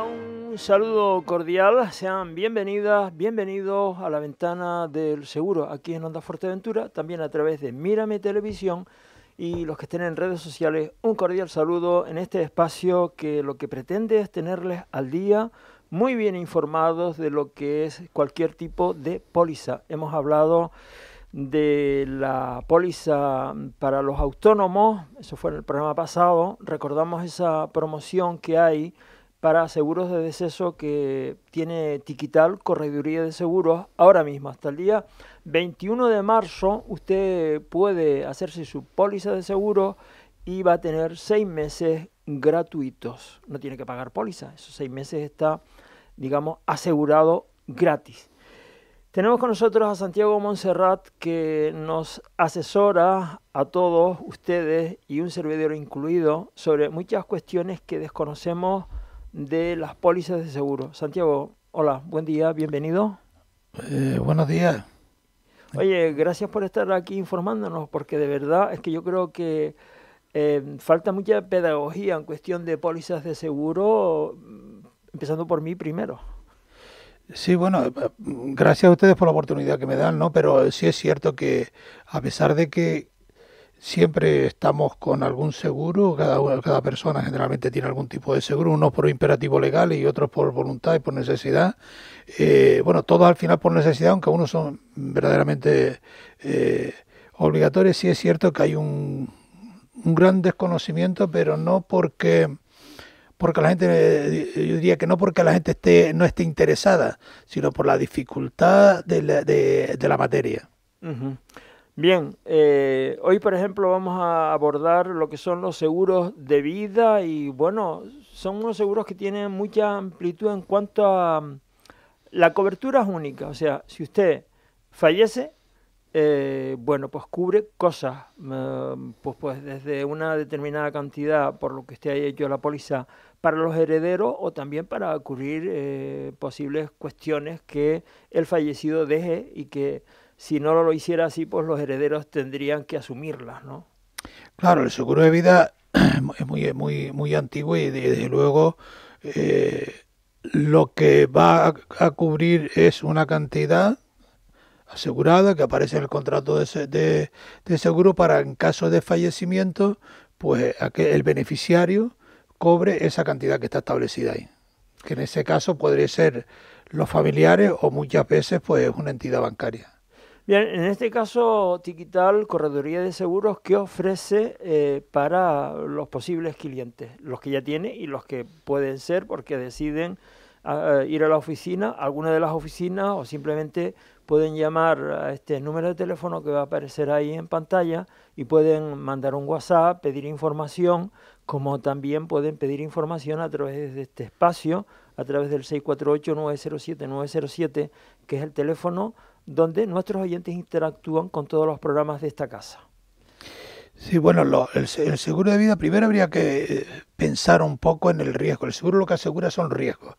un saludo cordial. Sean bienvenidas, bienvenidos a la ventana del seguro aquí en Onda Fuerteventura, también a través de Mírame Televisión y los que estén en redes sociales, un cordial saludo en este espacio que lo que pretende es tenerles al día muy bien informados de lo que es cualquier tipo de póliza. Hemos hablado de la póliza para los autónomos, eso fue en el programa pasado, recordamos esa promoción que hay para seguros de deceso que tiene Tiquital, Correduría de Seguros, ahora mismo, hasta el día 21 de marzo, usted puede hacerse su póliza de seguro y va a tener seis meses gratuitos. No tiene que pagar póliza, esos seis meses está, digamos, asegurado gratis. Tenemos con nosotros a Santiago Montserrat que nos asesora a todos ustedes y un servidor incluido sobre muchas cuestiones que desconocemos de las pólizas de seguro. Santiago, hola, buen día, bienvenido. Eh, buenos días. Oye, gracias por estar aquí informándonos, porque de verdad es que yo creo que eh, falta mucha pedagogía en cuestión de pólizas de seguro, mm, empezando por mí primero. Sí, bueno, eh, gracias a ustedes por la oportunidad que me dan, ¿no? Pero sí es cierto que a pesar de que siempre estamos con algún seguro, cada, cada persona generalmente tiene algún tipo de seguro, unos por imperativo legal y otros por voluntad y por necesidad. Eh, bueno, todos al final por necesidad, aunque unos son verdaderamente eh, obligatorios, sí es cierto que hay un, gran desconocimiento, pero no porque porque la gente, eh, yo diría que no porque la gente esté, no esté interesada, sino por la dificultad de la, materia. Bien, eh, hoy por ejemplo vamos a abordar lo que son los seguros de vida y bueno, son unos seguros que tienen mucha amplitud en cuanto a mm, la cobertura es única, o sea, si usted fallece, eh, bueno, pues cubre cosas, mm, pues, pues desde una determinada cantidad por lo que usted haya hecho la póliza para los herederos o también para cubrir eh, posibles cuestiones que el fallecido deje y que si no lo hiciera así, pues los herederos tendrían que asumirlas, ¿no? Claro, el seguro de vida es muy, muy, muy antiguo y desde luego eh, lo que va a, cubrir es una cantidad asegurada que aparece en el contrato de, seguro para en caso de fallecimiento, pues el beneficiario cobre esa cantidad que está establecida ahí. Que en ese caso podría ser los familiares o muchas veces pues una entidad bancaria. Bien, en este caso, Tiquital, Correduría de Seguros, ¿qué ofrece eh, para los posibles clientes? Los que ya tiene y los que pueden ser porque deciden ah, eh, ir a la oficina, alguna de las oficinas, o simplemente pueden llamar a este número de teléfono que va a aparecer ahí en pantalla y pueden mandar un WhatsApp, pedir información, como también pueden pedir información a través de este espacio, a través del 648-907-907, que es el teléfono donde nuestros oyentes interactúan con todos los programas de esta casa. Sí, bueno, el, seguro de vida primero habría que eh, pensar un poco en el riesgo. El seguro lo que asegura son riesgos,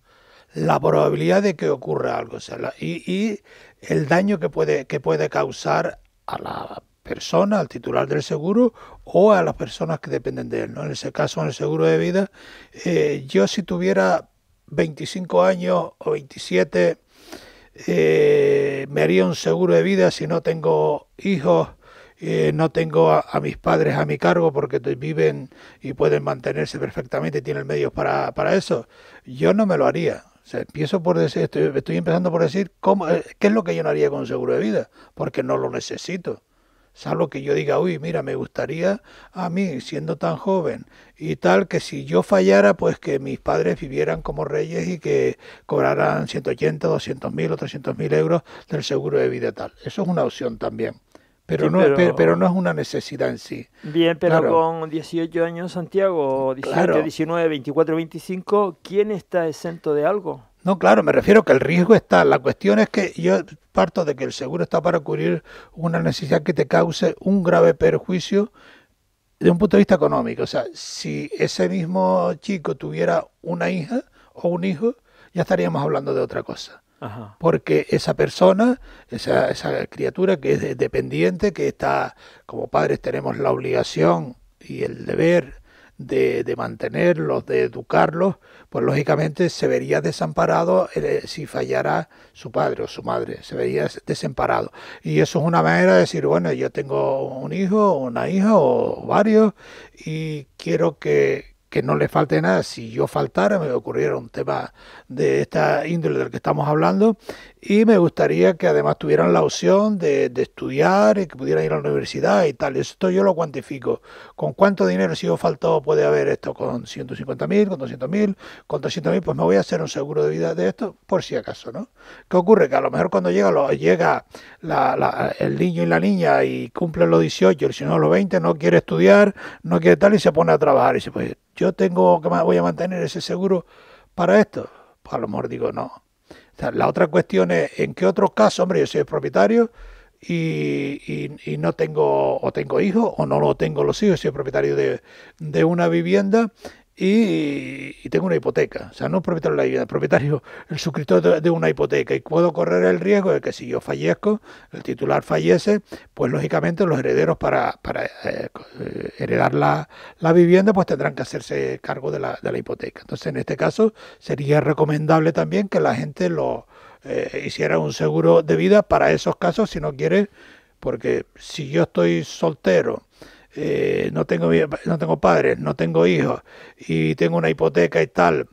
la probabilidad de que ocurra algo y, el daño que puede, que puede causar a la persona, al titular del seguro o a las personas que dependen de él. ¿no? En ese caso, en el seguro de vida, eh, yo si tuviera 25 años o 27 eh, me haría un seguro de vida si no tengo hijos, eh, no tengo a, mis padres a mi cargo porque viven y pueden mantenerse perfectamente y tienen medios para, eso. Yo no me lo haría. empiezo por decir, estoy, empezando por decir cómo, eh, qué es lo que yo no haría con seguro de vida, porque no lo necesito. Salvo que yo diga, uy, mira, me gustaría a mí, siendo tan joven y tal, que si yo fallara, pues que mis padres vivieran como reyes y que cobraran 180, 200 mil o 300 mil euros del seguro de vida tal. Eso es una opción también. Pero, no, pero... no es una necesidad en sí. Bien, pero con 18 años, Santiago, 18, 19, 24, 25, ¿quién está exento de algo? No, claro, me refiero que el riesgo está. La cuestión es que yo parto de que el seguro está para cubrir una necesidad que te cause un grave perjuicio de un punto de vista económico. O sea, si ese mismo chico tuviera una hija o un hijo, ya estaríamos hablando de otra cosa. Porque esa persona, esa, esa criatura que es dependiente, que está, como padres tenemos la obligación y el deber de, de mantenerlos, de educarlos, pues lógicamente se vería desamparado eh, si fallara su padre o su madre, se vería desamparado. Y eso es una manera de decir, bueno, yo tengo un hijo, una hija o varios y quiero que, que no le falte nada. Si yo faltara, me ocurriera un tema de esta índole del que estamos hablando y me gustaría que además tuvieran la opción de, estudiar y que pudieran ir a la universidad y tal. Esto yo lo cuantifico. ¿Con cuánto dinero si yo faltó puede haber esto? ¿Con mil ¿Con mil ¿Con mil Pues me voy a hacer un seguro de vida de esto por si acaso, ¿no? ¿Qué ocurre? Que a lo mejor cuando llega, lo, llega el niño y la niña y cumple los 18, el si no los 20, no quiere estudiar, no quiere tal y se pone a trabajar y dice, pues yo tengo que voy a mantener ese seguro para esto. Pues a lo mejor digo, no la otra cuestión es en qué otro caso, hombre, yo soy el propietario y, no tengo o tengo hijos o no lo tengo los hijos, soy el propietario de, de una vivienda y, tengo una hipoteca. O sea, no propietario de la vivienda, propietario, el suscriptor de, una hipoteca. Y puedo correr el riesgo de que si yo fallezco, el titular fallece, pues lógicamente los herederos para, eh, eh, heredar la, vivienda, pues tendrán que hacerse cargo de la, de la, hipoteca. Entonces, en este caso, sería recomendable también que la gente lo eh, hiciera un seguro de vida para esos casos si no quiere, porque si yo estoy soltero, eh, no, tengo, no tengo padres, no tengo hijos y tengo una hipoteca y tal.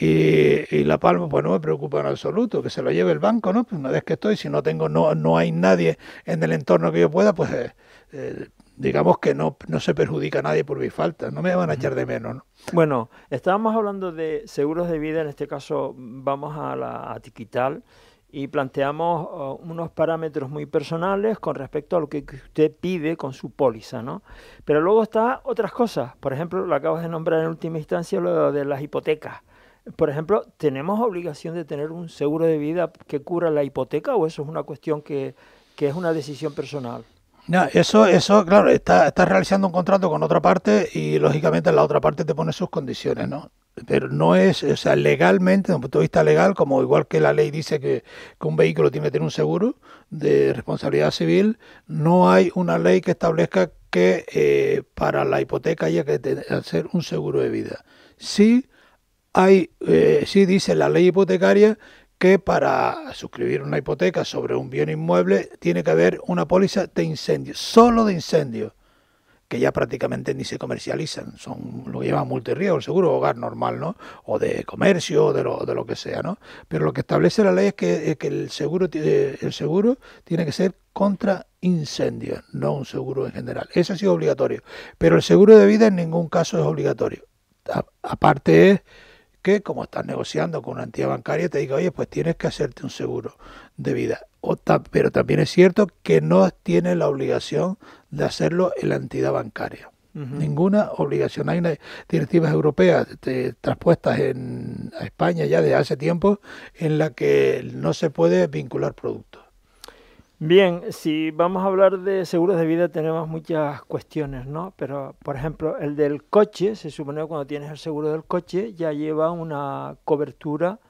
Y, La Palma, pues no me preocupa en absoluto, que se lo lleve el banco, ¿no? Pues una vez que estoy, si no tengo, no, no hay nadie en el entorno que yo pueda, pues eh, eh, digamos que no, no se perjudica a nadie por mi falta, no me van a echar de menos, ¿no? Bueno, estábamos hablando de seguros de vida, en este caso vamos a la a Tiquital y planteamos eh, unos parámetros muy personales con respecto a lo que usted pide con su póliza, ¿no? Pero luego está otras cosas, por ejemplo, lo acabas de nombrar en última instancia lo de las hipotecas. Por ejemplo, ¿tenemos obligación de tener un seguro de vida que cubra la hipoteca o eso es una cuestión que, es una decisión personal? No, eso, eso, claro, estás está realizando un contrato con otra parte y lógicamente la otra parte te pone sus condiciones, ¿no? pero no es, o sea, legalmente, desde un punto de vista legal, como igual que la ley dice que, un vehículo tiene que tener un seguro de responsabilidad civil, no hay una ley que establezca que eh, para la hipoteca haya que hacer un seguro de vida. Sí, hay, eh, sí dice la ley hipotecaria que para suscribir una hipoteca sobre un bien inmueble tiene que haber una póliza de incendio, solo de incendio que ya prácticamente ni se comercializan, son lo que llaman multirriesgo, el seguro hogar normal, ¿no? O de comercio, de lo, de lo que sea, ¿no? Pero lo que establece la ley es que, el, seguro, eh, el seguro tiene que ser contra incendios, no un seguro en general. Eso ha sido obligatorio. Pero el seguro de vida en ningún caso es obligatorio. aparte es que como estás negociando con una entidad bancaria, te diga, oye, pues tienes que hacerte un seguro de vida pero también es cierto que no tiene la obligación de hacerlo en la entidad bancaria. Ninguna obligación. Hay directivas europeas este, traspuestas transpuestas en, a España ya de hace tiempo en la que no se puede vincular productos. Bien, si vamos a hablar de seguros de vida tenemos muchas cuestiones, ¿no? Pero, por ejemplo, el del coche, se supone que cuando tienes el seguro del coche ya lleva una cobertura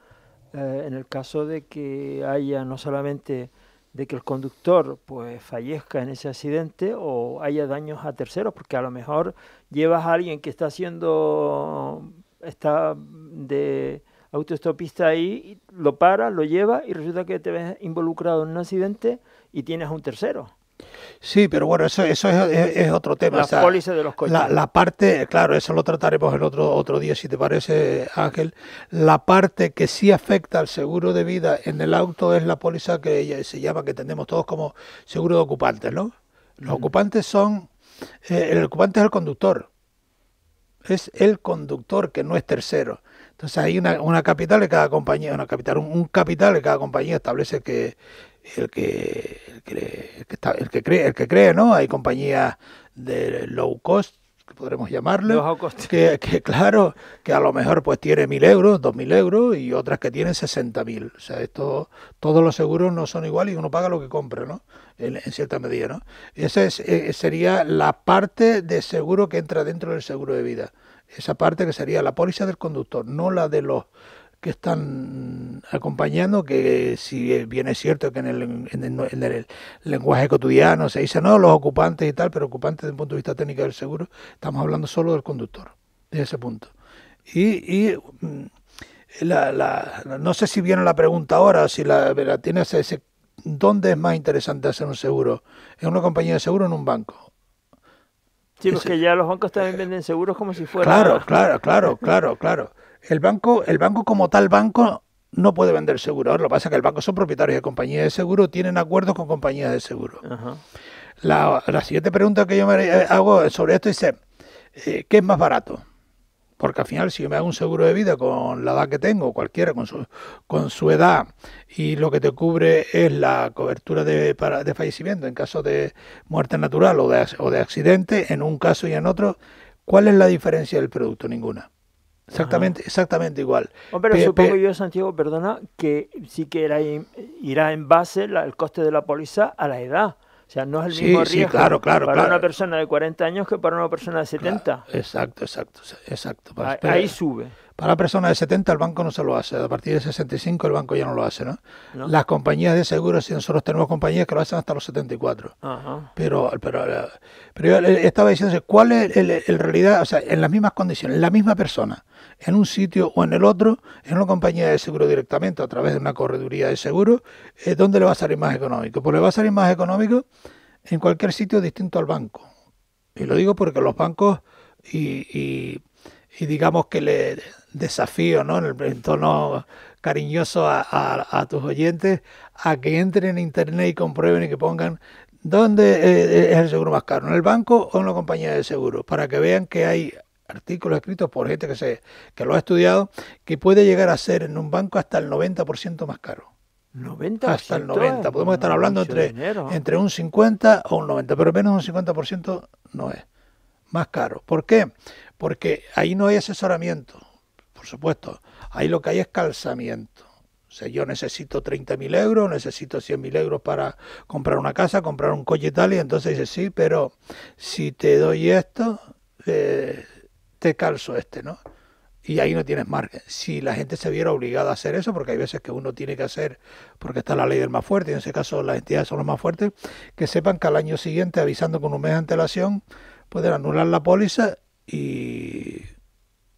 eh, en el caso de que haya no solamente de que el conductor pues fallezca en ese accidente o haya daños a terceros, porque a lo mejor llevas a alguien que está haciendo, está de autoestopista ahí, lo para, lo lleva y resulta que te ves involucrado en un accidente y tienes a un tercero. Sí, pero bueno, eso, eso es, otro tema. La póliza de los coches. La, parte, claro, eso lo trataremos el otro, otro día, si te parece, Ángel. La parte que sí afecta al seguro de vida en el auto es la póliza que se llama, que tenemos todos como seguro de ocupantes, ¿no? Los ocupantes son, eh, el ocupante es el conductor. Es el conductor que no es tercero. Entonces hay una, capital de cada compañía, una capital, un capital de cada compañía establece que, el que, está, el que cree, el que cree, ¿no? Hay compañías de low cost que podremos llamarle, que, que, claro, que a lo mejor pues tiene mil euros, dos mil euros y otras que tienen sesenta mil. O sea, esto, todos los seguros no son iguales y uno paga lo que compra, ¿no? En, cierta medida, ¿no? Esa es, eh, sería la parte de seguro que entra dentro del seguro de vida. Esa parte que sería la póliza del conductor, no la de los que están acompañando, que si bien es cierto que en el, en el, lenguaje cotidiano se dice no, los ocupantes y tal, pero ocupantes desde el punto de vista técnico del seguro, estamos hablando solo del conductor, de ese punto. Y, y mm, la, la, no sé si viene la pregunta ahora, si la, la tienes ese, ¿dónde es más interesante hacer un seguro? ¿En una compañía de seguro o en un banco? Sí, porque ya los bancos también venden seguros como si fueran Claro, claro, claro, claro, claro. El banco, el banco como tal banco no puede vender seguro. lo que pasa es que el banco son propietarios de compañías de seguro, tienen acuerdos con compañías de seguro. La, siguiente pregunta que yo me eh, hago sobre esto es, eh, ¿qué es más barato? Porque al final, si yo me hago un seguro de vida con la edad que tengo, cualquiera con su, con su edad, y lo que te cubre es la cobertura de, para, de fallecimiento en caso de muerte natural o de, o de accidente, en un caso y en otro, ¿cuál es la diferencia del producto? Ninguna. Exactamente, exactamente igual. pero supongo yo, Santiago, perdona, que sí que irá en base la, el coste de la póliza a la edad. O sea, no es el mismo riesgo claro, claro, para una persona de 40 años que para una persona de 70. exacto, exacto, exacto. ahí, sube. Para la persona de 70 el banco no se lo hace. A partir de 65 el banco ya no lo hace, ¿no? Las compañías de seguros, si nosotros tenemos compañías que lo hacen hasta los 74. Pero, pero, eh, yo estaba diciendo, ¿cuál es en realidad, o sea, en las mismas condiciones, la misma persona? en un sitio o en el otro, en una compañía de seguro directamente, a través de una correduría de seguro, eh, ¿dónde le va a salir más económico? Pues le va a salir más económico en cualquier sitio distinto al banco. Y lo digo porque los bancos y, digamos que le desafío, ¿no? En el tono cariñoso a, a, tus oyentes, a que entren en internet y comprueben y que pongan dónde eh, es el seguro más caro, en el banco o en la compañía de seguro, para que vean que hay artículos escritos por gente que, se, que lo ha estudiado, que puede llegar a ser en un banco hasta el 90% más caro. 90%. Hasta el 90%. Podemos estar hablando entre, entre un 50 o un 90%, pero menos un 50% no es. Más caro. ¿Por qué? Porque ahí no hay asesoramiento, por supuesto. Ahí lo que hay es calzamiento. O sea, yo necesito 30.000 euros, necesito 100.000 euros para comprar una casa, comprar un coche y tal. Y entonces dice, sí, pero si te doy esto, eh, este calzo este, ¿no? Y ahí no tienes margen. Si la gente se viera obligada a hacer eso, porque hay veces que uno tiene que hacer, porque está la ley del más fuerte, y en ese caso las entidades son las más fuertes, que sepan que al año siguiente, avisando con un mes de antelación, pueden anular la póliza y,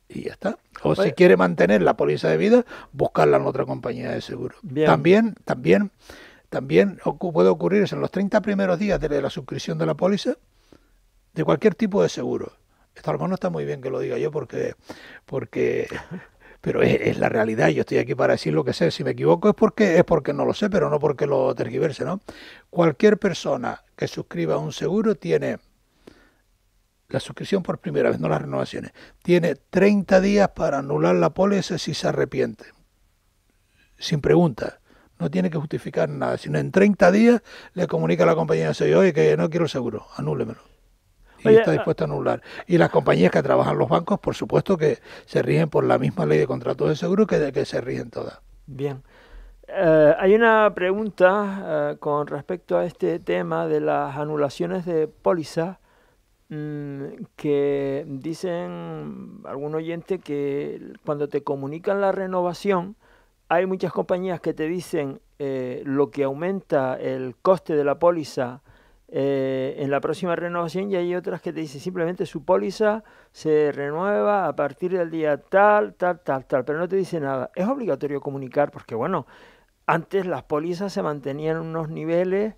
y ya está. O si quiere mantener la póliza de vida, buscarla en otra compañía de seguro. También, también, también puede ocurrir en los 30 primeros días de la suscripción de la póliza de cualquier tipo de seguro esto a no está muy bien que lo diga yo porque, porque pero es, la realidad. Yo estoy aquí para decir lo que sé. Si me equivoco es porque es porque no lo sé, pero no porque lo tergiverse, ¿no? Cualquier persona que suscriba un seguro tiene la suscripción por primera vez, no las renovaciones. Tiene 30 días para anular la póliza si se arrepiente. Sin preguntas. No tiene que justificar nada, sino en 30 días le comunica a la compañía, soy oye que no quiero el seguro, anúlemelo y está dispuesto a anular. Y las compañías que trabajan los bancos, por supuesto que se rigen por la misma ley de contratos de seguro que, de que se rigen todas. Bien. Eh, hay una pregunta eh, con respecto a este tema de las anulaciones de póliza mm, que dicen algún oyente que cuando te comunican la renovación hay muchas compañías que te dicen eh, lo que aumenta el coste de la póliza eh, en la próxima renovación y hay otras que te dicen simplemente su póliza se renueva a partir del día tal, tal, tal, tal, pero no te dice nada. Es obligatorio comunicar porque, bueno, antes las pólizas se mantenían en unos niveles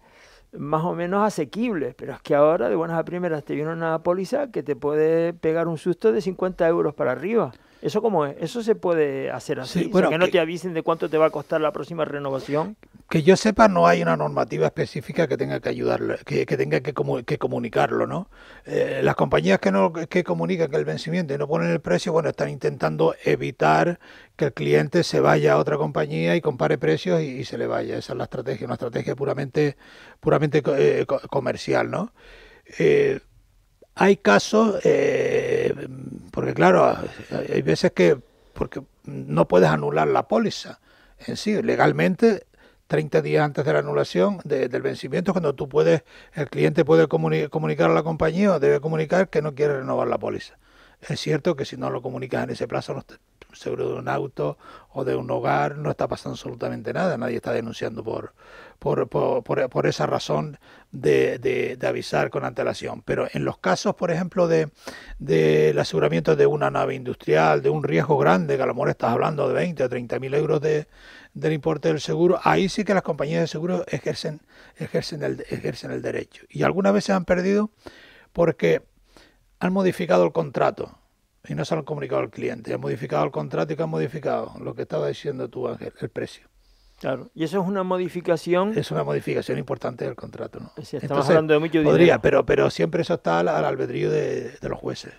más o menos asequibles, pero es que ahora de buenas a primeras te viene una póliza que te puede pegar un susto de 50 euros para arriba. ¿Eso cómo es? ¿Eso se puede hacer así? que no te avisen de cuánto te va a costar la próxima renovación. Que yo sepa, no hay una normativa específica que tenga que ayudarlo, que, tenga que, comunicarlo, ¿no? Eh, las compañías que no comunican que el vencimiento y no ponen el precio, bueno, están intentando evitar que el cliente se vaya a otra compañía y compare precios y, se le vaya. Esa es la estrategia, una estrategia puramente, puramente eh, comercial, ¿no? Eh, hay casos, porque claro, hay veces que porque no puedes anular la póliza en sí. Legalmente 30 días antes de la anulación del vencimiento cuando tú puedes, el cliente puede comunicar a la compañía o debe comunicar que no quiere renovar la póliza. Es cierto que si no lo comunicas en ese plazo, no seguro de un auto o de un hogar, no está pasando absolutamente nada, nadie está denunciando por, por, por, por, esa razón de, de, avisar con antelación. Pero en los casos, por ejemplo, del de, aseguramiento de una nave industrial, de un riesgo grande, que a lo mejor estás hablando de 20 o 30 mil euros de, del importe del seguro, ahí sí que las compañías de seguros ejercen, ejercen, el, ejercen el derecho. Y algunas veces han perdido porque han modificado el contrato y no se han comunicado al cliente. Han modificado el contrato y que han modificado lo que estaba diciendo tú, Ángel, el precio. Claro, y eso es una modificación. Es una modificación importante del contrato, ¿no? estamos hablando de mucho dinero. Podría, pero, pero siempre eso está al, albedrío de, los jueces.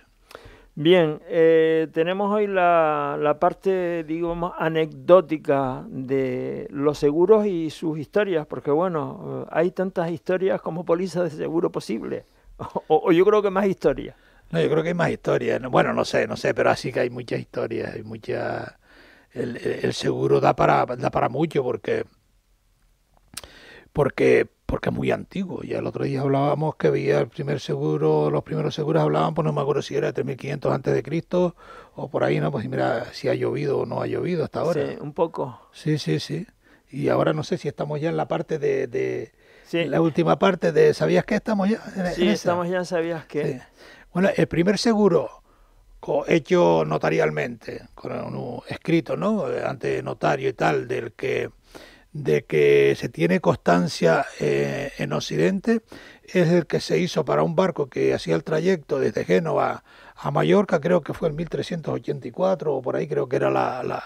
Bien, eh, tenemos hoy la, la, parte, digamos, anecdótica de los seguros y sus historias, porque bueno, eh, hay tantas historias como pólizas de seguro posible, o, yo creo que más historias. No, yo creo que hay más historias. Bueno, no sé, no sé, pero así que hay muchas historias, hay muchas el, seguro da para, da para mucho porque, porque, porque es muy antiguo. Ya el otro día hablábamos que había el primer seguro, los primeros seguros hablaban, pues no me acuerdo si era 3500 antes de Cristo o por ahí, no, pues mira si ha llovido o no ha llovido hasta ahora. Sí, un poco. Sí, sí, sí. Y ahora no sé si estamos ya en la parte de, sí. la última parte de ¿sabías que Estamos ya Sí, estamos ya ¿sabías qué? Bueno, el primer seguro hecho notarialmente, con un escrito, ¿no? Ante notario y tal, del que de que se tiene constancia eh, en Occidente es el que se hizo para un barco que hacía el trayecto desde Génova a Mallorca, creo que fue en 1384 o por ahí creo que era la,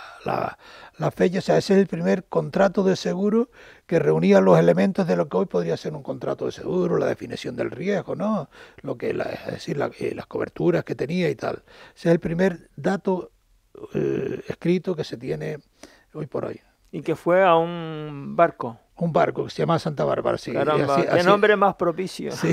fecha. O sea, ese es el primer contrato de seguro que reunía los elementos de lo que hoy podría ser un contrato de seguro, la definición del riesgo, ¿no? Lo que, es decir, eh, las coberturas que tenía y tal. Ese es el primer dato eh, escrito que se tiene hoy por hoy. Y que fue a un barco un barco que se llama Santa Bárbara. Sí, Caramba, qué nombre más propicio. Sí,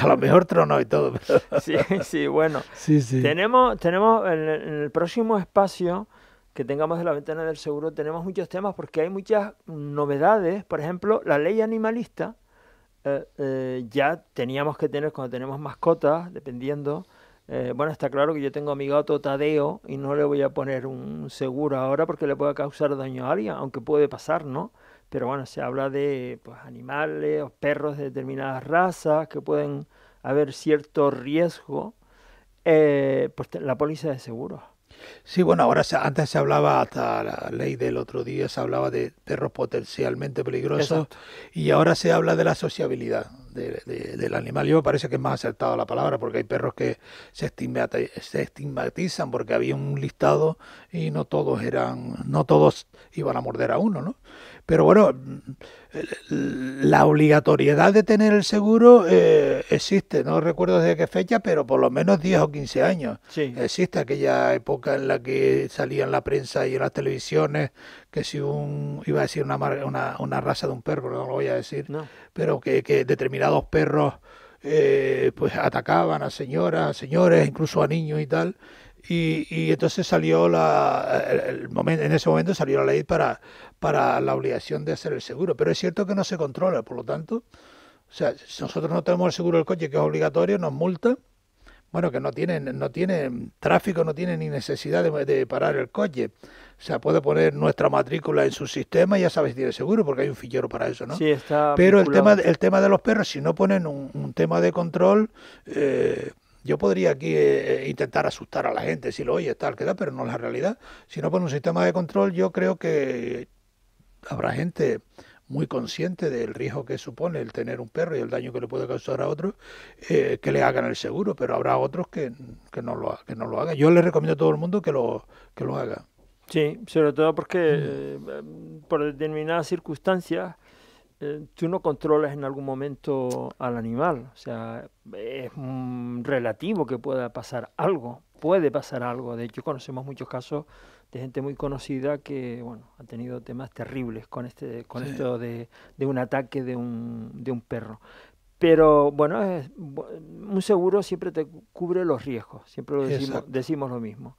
a lo mejor trono y todo. Sí, sí, bueno. Sí, Tenemos, tenemos en, el próximo espacio que tengamos de la ventana del seguro, tenemos muchos temas porque hay muchas novedades. Por ejemplo, la ley animalista. Eh, eh, ya teníamos que tener cuando tenemos mascotas, dependiendo. Eh, bueno, está claro que yo tengo a mi gato Tadeo y no le voy a poner un seguro ahora porque le pueda causar daño a alguien, aunque puede pasar, ¿no? pero bueno, se habla de pues, animales o perros de determinadas razas que pueden haber cierto riesgo, pues la póliza de seguro Sí, bueno, ahora antes se hablaba, hasta la ley del otro día se hablaba de perros potencialmente peligrosos y ahora se habla de la sociabilidad del animal. Yo me parece que es más acertada la palabra porque hay perros que se, se, estigmatizan porque había un listado y no todos eran, no todos iban a morder a uno, ¿no? Pero bueno, la obligatoriedad de tener el seguro eh, existe, no recuerdo desde qué fecha, pero por lo menos 10 o 15 años. Existe aquella época en la que salía en la prensa y en las televisiones que si un, iba a decir una, una, raza de un perro, no lo voy a decir, pero que, determinados perros... Eh, pues atacaban a señoras, señores, incluso a niños y tal, y, entonces salió la, el momento, en ese momento salió la ley para, para la obligación de hacer el seguro. Pero es cierto que no se controla, por lo tanto, o sea, si nosotros no tenemos el seguro del coche, que es obligatorio, nos multa. Bueno, que no tienen, no tienen tráfico, no tiene ni necesidad de, parar el coche. O sea, puede poner nuestra matrícula en su sistema y ya sabes si tiene seguro, porque hay un fichero para eso, ¿no? Sí, está. Pero el tema, el tema de los perros, si no ponen un, tema de control, eh, yo podría aquí eh, eh, intentar asustar a la gente, si lo oye, tal, que tal, pero no es la realidad. Si no, por pues, un sistema de control, yo creo que habrá gente muy consciente del riesgo que supone el tener un perro y el daño que le puede causar a otros, eh, que le hagan el seguro, pero habrá otros que, no lo, que no lo hagan. Yo le recomiendo a todo el mundo que lo, que lo haga. Sí, sobre todo porque mm. por determinadas circunstancias eh, tú no controlas en algún momento al animal. O sea, es relativo que pueda pasar algo. Puede pasar algo. De hecho, conocemos muchos casos de gente muy conocida que bueno ha tenido temas terribles con este con esto de, de, un ataque de un, de un perro pero bueno es, un seguro siempre te cubre los riesgos siempre lo decimos, decimos lo mismo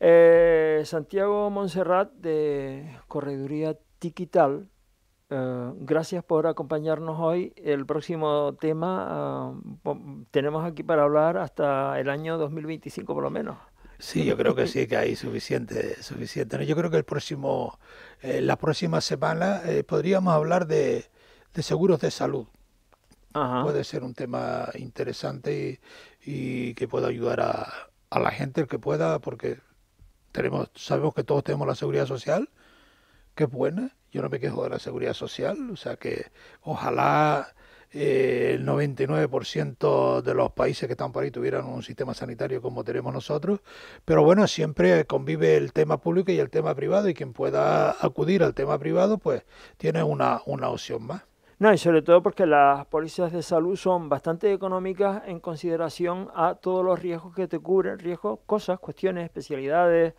eh, Santiago Montserrat de correduría Tiquital eh, gracias por acompañarnos hoy. El próximo tema ah, tenemos aquí para hablar hasta el año 2025 por lo menos. Sí, yo creo que sí, que hay suficiente. suficiente. Yo creo que el próximo, eh, la próxima semana eh, podríamos hablar de, seguros de salud. Puede ser un tema interesante y, que pueda ayudar a, a, la gente el que pueda, porque tenemos, sabemos que todos tenemos la seguridad social que es buena, yo no me quejo de la seguridad social, o sea que ojalá eh, el 99% de los países que están por ahí tuvieran un sistema sanitario como tenemos nosotros, pero bueno, siempre convive el tema público y el tema privado y quien pueda acudir al tema privado pues tiene una, una opción más. No, y sobre todo porque las pólizas de salud son bastante económicas en consideración a todos los riesgos que te cubren, riesgos, cosas, cuestiones, especialidades,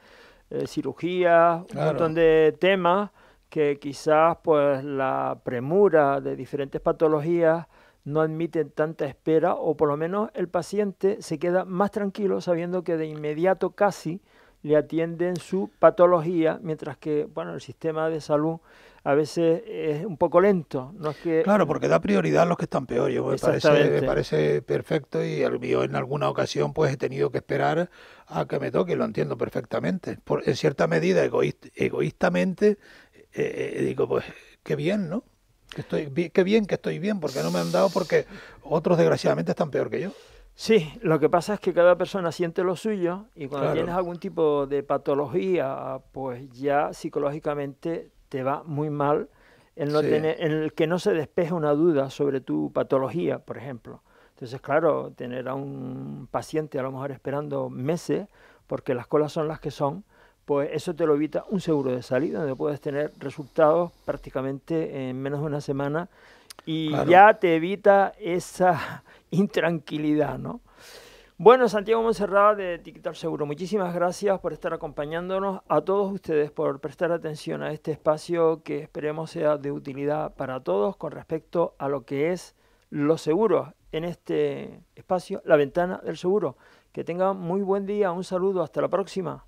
eh, cirugía, un montón de temas que quizás pues la premura de diferentes patologías no admiten tanta espera o por lo menos el paciente se queda más tranquilo sabiendo que de inmediato casi le atienden su patología, mientras que bueno, el sistema de salud a veces es un poco lento. No es que... Claro, porque da prioridad a los que están peor. Yo me parece, perfecto y yo en alguna ocasión pues he tenido que esperar a que me toque, lo entiendo perfectamente. en cierta medida, egoístamente, eh, eh, digo, pues qué bien, ¿no? Que estoy, qué bien que estoy bien, porque no me han dado porque otros desgraciadamente están peor que yo. Sí, lo que pasa es que cada persona siente lo suyo y cuando tienes algún tipo de patología, pues ya psicológicamente te va muy mal en el que no se despeje una duda sobre tu patología, por ejemplo. Entonces, claro, tener a un paciente a lo mejor esperando meses, porque las colas son las que son, pues eso te lo evita un seguro de salida, donde puedes tener resultados prácticamente en menos de una semana y ya te evita esa intranquilidad, ¿no? Bueno, Santiago Monserrat de Etiquetar Seguro, muchísimas gracias por estar acompañándonos, a todos ustedes por prestar atención a este espacio que esperemos sea de utilidad para todos con respecto a lo que es los seguros en este espacio, la ventana del seguro. Que tengan muy buen día, un saludo, hasta la próxima.